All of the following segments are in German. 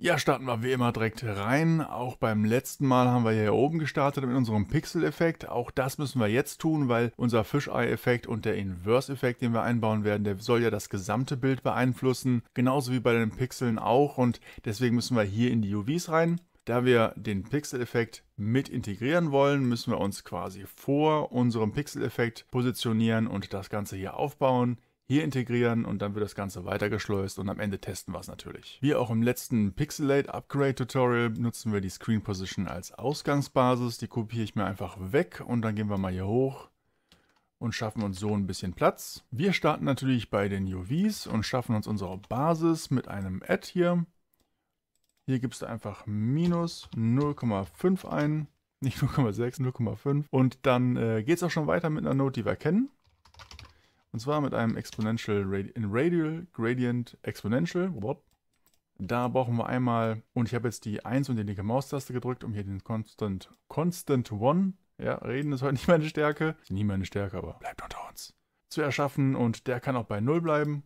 Ja, starten wir wie immer direkt rein. Auch beim letzten Mal haben wir hier oben gestartet mit unserem Pixel-Effekt. Auch das müssen wir jetzt tun, weil unser Fisheye-Effekt und der Inverse-Effekt, den wir einbauen werden, der soll ja das gesamte Bild beeinflussen. Genauso wie bei den Pixeln auch und deswegen müssen wir hier in die UVs rein. Da wir den Pixel-Effekt mit integrieren wollen, müssen wir uns quasi vor unserem Pixel-Effekt positionieren und das Ganze hier aufbauen hier integrieren und dann wird das Ganze weitergeschleust und am Ende testen wir es natürlich. Wie auch im letzten Pixelate Upgrade Tutorial nutzen wir die Screen Position als Ausgangsbasis. Die kopiere ich mir einfach weg und dann gehen wir mal hier hoch und schaffen uns so ein bisschen Platz. Wir starten natürlich bei den UVs und schaffen uns unsere Basis mit einem Add hier. Hier gibst du einfach minus 0,5 ein, nicht 0,6, 0,5 und dann äh, geht es auch schon weiter mit einer Note, die wir kennen. Und zwar mit einem Exponential Radi in Radial Gradient Exponential. Da brauchen wir einmal, und ich habe jetzt die 1 und die linke Maustaste gedrückt, um hier den Constant, Constant One, ja, reden ist heute nicht meine Stärke, nie meine Stärke, aber bleibt unter uns, zu erschaffen und der kann auch bei 0 bleiben.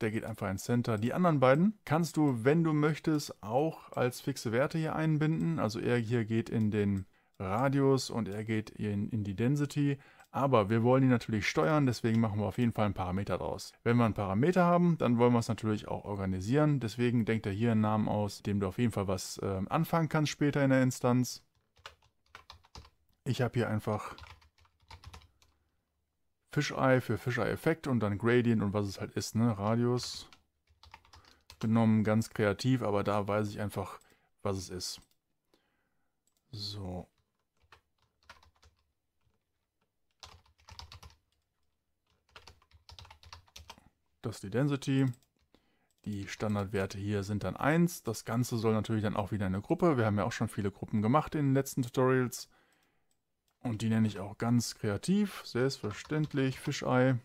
Der geht einfach ins Center. Die anderen beiden kannst du, wenn du möchtest, auch als fixe Werte hier einbinden. Also er hier geht in den Radius und er geht in, in die Density. Aber wir wollen die natürlich steuern, deswegen machen wir auf jeden Fall einen Parameter draus. Wenn wir einen Parameter haben, dann wollen wir es natürlich auch organisieren. Deswegen denkt er hier einen Namen aus, dem du auf jeden Fall was äh, anfangen kannst später in der Instanz. Ich habe hier einfach Fisheye für Fisheye-Effekt und dann Gradient und was es halt ist, ne? Radius genommen, ganz kreativ, aber da weiß ich einfach, was es ist. So, das die Density. Die Standardwerte hier sind dann 1. Das Ganze soll natürlich dann auch wieder eine Gruppe. Wir haben ja auch schon viele Gruppen gemacht in den letzten Tutorials. Und die nenne ich auch ganz kreativ, selbstverständlich, Fischei.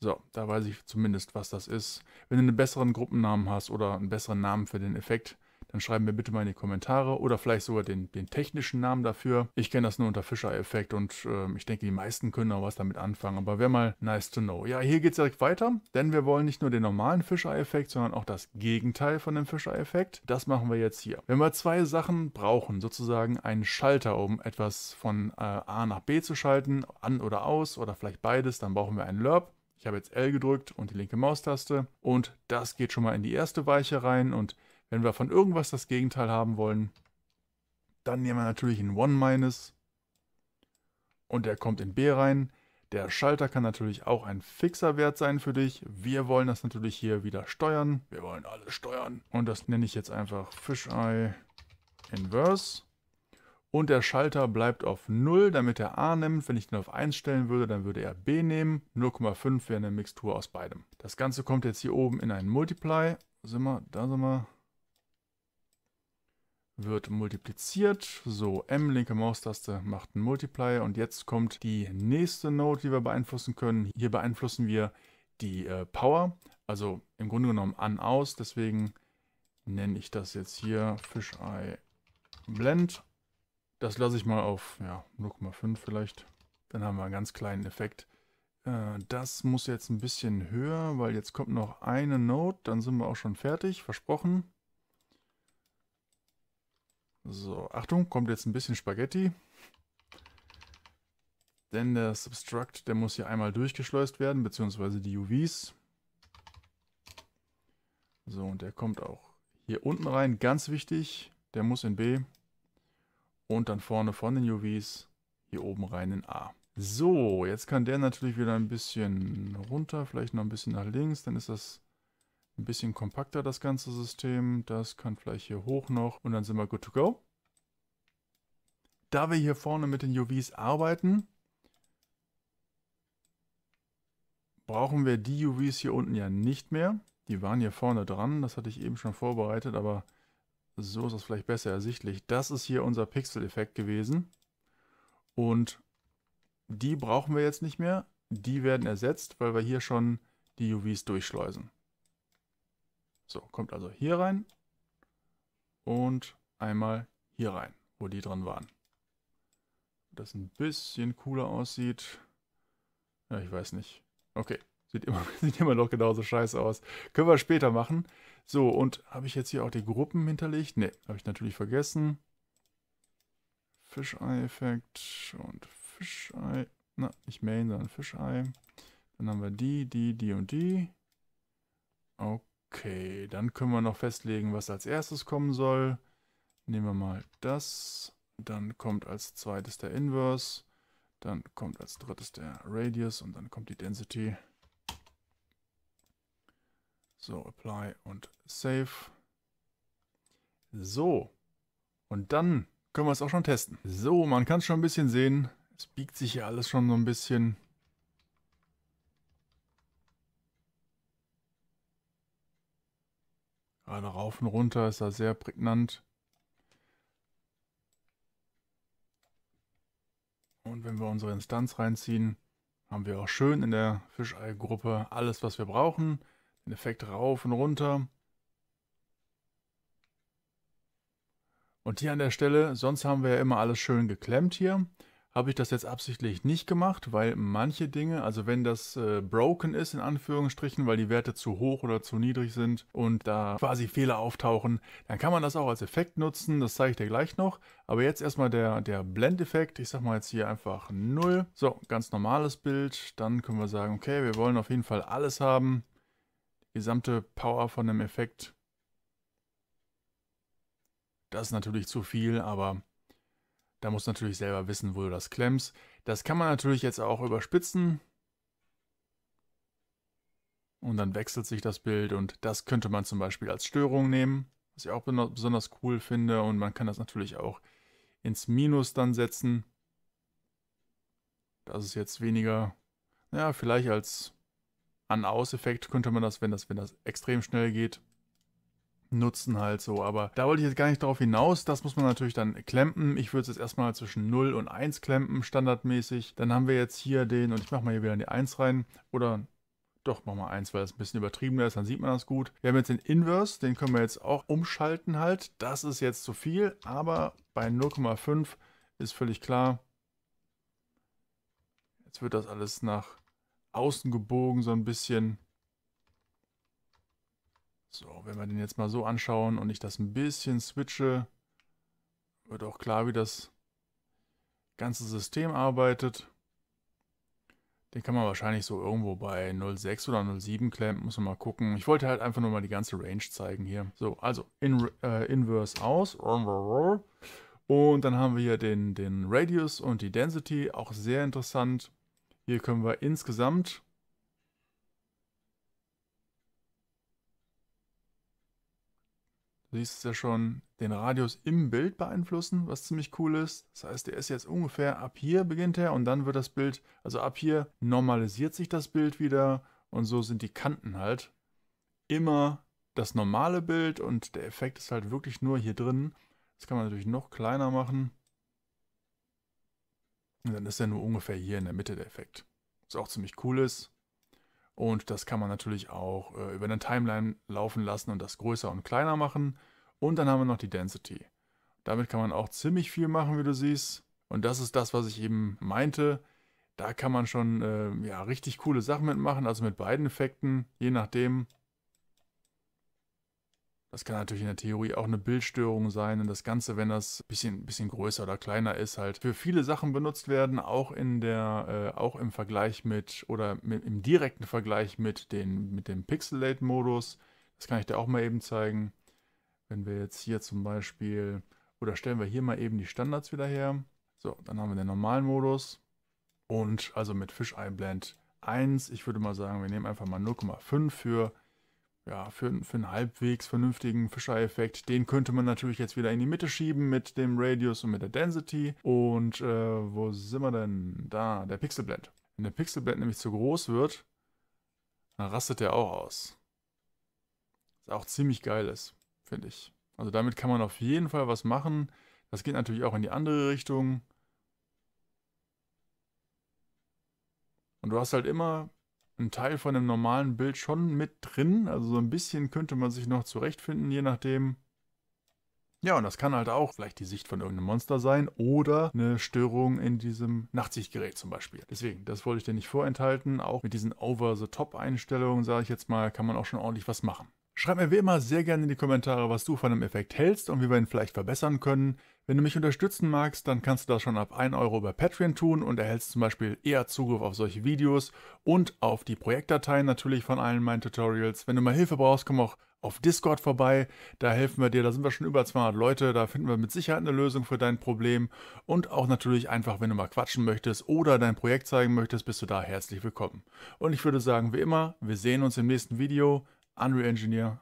So, da weiß ich zumindest, was das ist. Wenn du einen besseren Gruppennamen hast oder einen besseren Namen für den Effekt, dann schreiben mir bitte mal in die Kommentare oder vielleicht sogar den, den technischen Namen dafür. Ich kenne das nur unter Fischer-Effekt und äh, ich denke, die meisten können auch was damit anfangen, aber wäre mal nice to know. Ja, hier geht es direkt weiter, denn wir wollen nicht nur den normalen Fischer-Effekt, sondern auch das Gegenteil von dem Fischer-Effekt. Das machen wir jetzt hier. Wenn wir zwei Sachen brauchen, sozusagen einen Schalter, um etwas von äh, A nach B zu schalten, an oder aus oder vielleicht beides, dann brauchen wir einen LERP. Ich habe jetzt L gedrückt und die linke Maustaste und das geht schon mal in die erste Weiche rein und wenn wir von irgendwas das Gegenteil haben wollen, dann nehmen wir natürlich einen One-Minus. Und der kommt in B rein. Der Schalter kann natürlich auch ein fixer Wert sein für dich. Wir wollen das natürlich hier wieder steuern. Wir wollen alles steuern. Und das nenne ich jetzt einfach Fisheye Inverse. Und der Schalter bleibt auf 0, damit er A nimmt. Wenn ich den auf 1 stellen würde, dann würde er B nehmen. 0,5 wäre eine Mixtur aus beidem. Das Ganze kommt jetzt hier oben in einen Multiply. Sind wir, da sind wir wird multipliziert. So, M, linke Maustaste macht einen Multiplier. Und jetzt kommt die nächste Node, die wir beeinflussen können. Hier beeinflussen wir die äh, Power, also im Grunde genommen an, aus. Deswegen nenne ich das jetzt hier Fisheye Blend. Das lasse ich mal auf ja, 0,5 vielleicht. Dann haben wir einen ganz kleinen Effekt. Äh, das muss jetzt ein bisschen höher, weil jetzt kommt noch eine Note. Dann sind wir auch schon fertig, versprochen. So, Achtung, kommt jetzt ein bisschen Spaghetti. Denn der Substruct, der muss hier einmal durchgeschleust werden, beziehungsweise die UVs. So, und der kommt auch hier unten rein, ganz wichtig. Der muss in B. Und dann vorne von den UVs hier oben rein in A. So, jetzt kann der natürlich wieder ein bisschen runter, vielleicht noch ein bisschen nach links. Dann ist das ein bisschen kompakter das ganze System. Das kann vielleicht hier hoch noch und dann sind wir good to go. Da wir hier vorne mit den UVs arbeiten, brauchen wir die UVs hier unten ja nicht mehr. Die waren hier vorne dran, das hatte ich eben schon vorbereitet, aber so ist das vielleicht besser ersichtlich. Das ist hier unser Pixel-Effekt gewesen und die brauchen wir jetzt nicht mehr. Die werden ersetzt, weil wir hier schon die UVs durchschleusen. So, kommt also hier rein und einmal hier rein, wo die dran waren. Das ein bisschen cooler aussieht. Ja, ich weiß nicht. Okay, sieht immer, sieht immer noch genauso scheiße aus. Können wir später machen. So, und habe ich jetzt hier auch die Gruppen hinterlegt? Ne, habe ich natürlich vergessen. Fischei-Effekt und Fischei. Na, nicht Main, sondern Fischei. Dann haben wir die, die, die und die. Okay. Okay, dann können wir noch festlegen, was als erstes kommen soll. Nehmen wir mal das. Dann kommt als zweites der Inverse. Dann kommt als drittes der Radius und dann kommt die Density. So, Apply und Save. So, und dann können wir es auch schon testen. So, man kann es schon ein bisschen sehen. Es biegt sich hier alles schon so ein bisschen. Gerade rauf und runter ist da sehr prägnant. Und wenn wir unsere Instanz reinziehen, haben wir auch schön in der Fischei-Gruppe alles, was wir brauchen. Den Effekt rauf und runter. Und hier an der Stelle, sonst haben wir ja immer alles schön geklemmt hier habe ich das jetzt absichtlich nicht gemacht, weil manche Dinge, also wenn das äh, broken ist in Anführungsstrichen, weil die Werte zu hoch oder zu niedrig sind und da quasi Fehler auftauchen, dann kann man das auch als Effekt nutzen, das zeige ich dir gleich noch. Aber jetzt erstmal der, der Blendeffekt, ich sage mal jetzt hier einfach 0. So, ganz normales Bild, dann können wir sagen, okay, wir wollen auf jeden Fall alles haben, die gesamte Power von dem Effekt. Das ist natürlich zu viel, aber da musst du natürlich selber wissen, wo du das klemmst. Das kann man natürlich jetzt auch überspitzen. Und dann wechselt sich das Bild und das könnte man zum Beispiel als Störung nehmen, was ich auch besonders cool finde. Und man kann das natürlich auch ins Minus dann setzen. Das ist jetzt weniger, ja, vielleicht als An-Aus-Effekt könnte man das, wenn das, wenn das extrem schnell geht, nutzen halt so. Aber da wollte ich jetzt gar nicht darauf hinaus. Das muss man natürlich dann klempen. Ich würde es jetzt erstmal zwischen 0 und 1 klempen, standardmäßig. Dann haben wir jetzt hier den, und ich mache mal hier wieder eine 1 rein. Oder doch, mach mal 1, weil es ein bisschen übertriebener ist, dann sieht man das gut. Wir haben jetzt den Inverse, den können wir jetzt auch umschalten halt. Das ist jetzt zu viel, aber bei 0,5 ist völlig klar. Jetzt wird das alles nach außen gebogen so ein bisschen. So, wenn wir den jetzt mal so anschauen und ich das ein bisschen switche, wird auch klar, wie das ganze System arbeitet. Den kann man wahrscheinlich so irgendwo bei 0,6 oder 0,7 klemmen, muss man mal gucken. Ich wollte halt einfach nur mal die ganze Range zeigen hier. So, also in, äh, Inverse aus. Und dann haben wir hier den, den Radius und die Density, auch sehr interessant. Hier können wir insgesamt Du siehst ja schon den Radius im Bild beeinflussen, was ziemlich cool ist. Das heißt, der ist jetzt ungefähr ab hier beginnt er und dann wird das Bild, also ab hier normalisiert sich das Bild wieder und so sind die Kanten halt immer das normale Bild und der Effekt ist halt wirklich nur hier drin. Das kann man natürlich noch kleiner machen. Und dann ist er nur ungefähr hier in der Mitte der Effekt. Was auch ziemlich cool ist. Und das kann man natürlich auch äh, über eine Timeline laufen lassen und das größer und kleiner machen. Und dann haben wir noch die Density. Damit kann man auch ziemlich viel machen, wie du siehst. Und das ist das, was ich eben meinte. Da kann man schon äh, ja, richtig coole Sachen mitmachen, also mit beiden Effekten, je nachdem, das kann natürlich in der Theorie auch eine Bildstörung sein und das Ganze, wenn das bisschen, bisschen größer oder kleiner ist, halt für viele Sachen benutzt werden, auch in der, äh, auch im Vergleich mit oder mit, im direkten Vergleich mit, den, mit dem Pixelate-Modus. Das kann ich dir auch mal eben zeigen. Wenn wir jetzt hier zum Beispiel, oder stellen wir hier mal eben die Standards wieder her. So, dann haben wir den normalen Modus und also mit Fischei Blend 1. Ich würde mal sagen, wir nehmen einfach mal 0,5 für ja, für, für einen halbwegs vernünftigen Fischereffekt, den könnte man natürlich jetzt wieder in die Mitte schieben mit dem Radius und mit der Density. Und äh, wo sind wir denn? Da, der Pixelblend. Wenn der Pixelblend nämlich zu groß wird, dann rastet der auch aus. Was auch ziemlich geil ist, finde ich. Also damit kann man auf jeden Fall was machen. Das geht natürlich auch in die andere Richtung. Und du hast halt immer ein Teil von dem normalen Bild schon mit drin. Also so ein bisschen könnte man sich noch zurechtfinden, je nachdem. Ja, und das kann halt auch vielleicht die Sicht von irgendeinem Monster sein oder eine Störung in diesem Nachtsichtgerät zum Beispiel. Deswegen, das wollte ich dir nicht vorenthalten. Auch mit diesen Over-the-Top-Einstellungen, sage ich jetzt mal, kann man auch schon ordentlich was machen. Schreib mir wie immer sehr gerne in die Kommentare, was du von dem Effekt hältst und wie wir ihn vielleicht verbessern können. Wenn du mich unterstützen magst, dann kannst du das schon ab 1 Euro über Patreon tun und erhältst zum Beispiel eher Zugriff auf solche Videos und auf die Projektdateien natürlich von allen meinen Tutorials. Wenn du mal Hilfe brauchst, komm auch auf Discord vorbei, da helfen wir dir, da sind wir schon über 200 Leute, da finden wir mit Sicherheit eine Lösung für dein Problem und auch natürlich einfach, wenn du mal quatschen möchtest oder dein Projekt zeigen möchtest, bist du da herzlich willkommen. Und ich würde sagen, wie immer, wir sehen uns im nächsten Video. unreal engineer